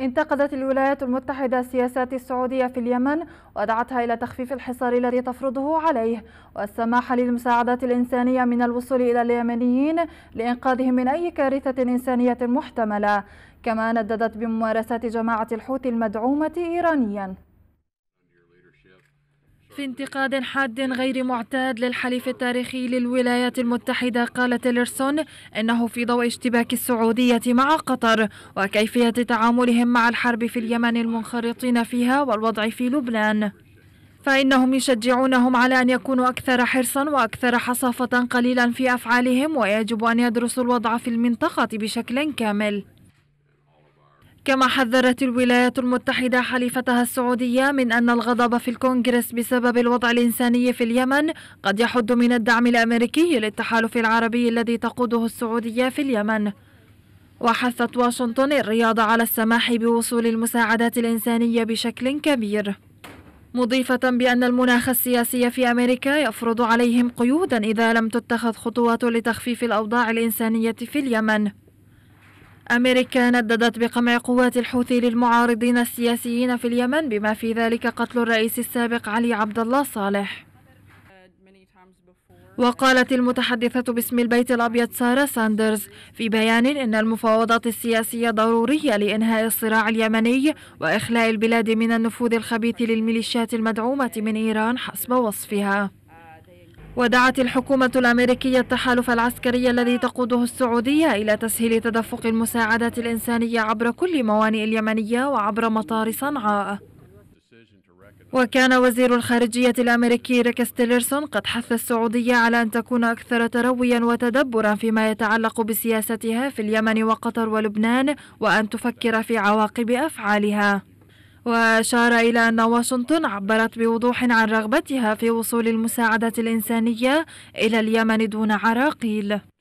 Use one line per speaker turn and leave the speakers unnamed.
انتقدت الولايات المتحدة سياسات السعودية في اليمن ودعتها إلى تخفيف الحصار الذي تفرضه عليه والسماح للمساعدات الإنسانية من الوصول إلى اليمنيين لإنقاذهم من أي كارثة إنسانية محتملة كما نددت بممارسات جماعة الحوثي المدعومة إيرانياً في انتقاد حاد غير معتاد للحليف التاريخي للولايات المتحدة قال تيلرسون أنه في ضوء اشتباك السعودية مع قطر وكيفية تعاملهم مع الحرب في اليمن المنخرطين فيها والوضع في لبنان فإنهم يشجعونهم على أن يكونوا أكثر حرصا وأكثر حصافة قليلا في أفعالهم ويجب أن يدرسوا الوضع في المنطقة بشكل كامل كما حذرت الولايات المتحدة حليفتها السعودية من أن الغضب في الكونغرس بسبب الوضع الإنساني في اليمن قد يحد من الدعم الأمريكي للتحالف العربي الذي تقوده السعودية في اليمن وحثت واشنطن الرياض على السماح بوصول المساعدات الإنسانية بشكل كبير مضيفة بأن المناخ السياسي في أمريكا يفرض عليهم قيودا إذا لم تتخذ خطوات لتخفيف الأوضاع الإنسانية في اليمن أمريكا نددت بقمع قوات الحوثي للمعارضين السياسيين في اليمن بما في ذلك قتل الرئيس السابق علي عبد الله صالح وقالت المتحدثة باسم البيت الأبيض سارة ساندرز في بيان إن المفاوضات السياسية ضرورية لإنهاء الصراع اليمني وإخلاء البلاد من النفوذ الخبيث للميليشيات المدعومة من إيران حسب وصفها ودعت الحكومة الأمريكية التحالف العسكري الذي تقوده السعودية إلى تسهيل تدفق المساعدات الإنسانية عبر كل موانئ اليمنية وعبر مطار صنعاء وكان وزير الخارجية الأمريكي ريك ستيلرسون قد حث السعودية على أن تكون أكثر ترويا وتدبرا فيما يتعلق بسياستها في اليمن وقطر ولبنان وأن تفكر في عواقب أفعالها وأشار إلى أن واشنطن عبرت بوضوح عن رغبتها في وصول المساعدة الإنسانية إلى اليمن دون عراقيل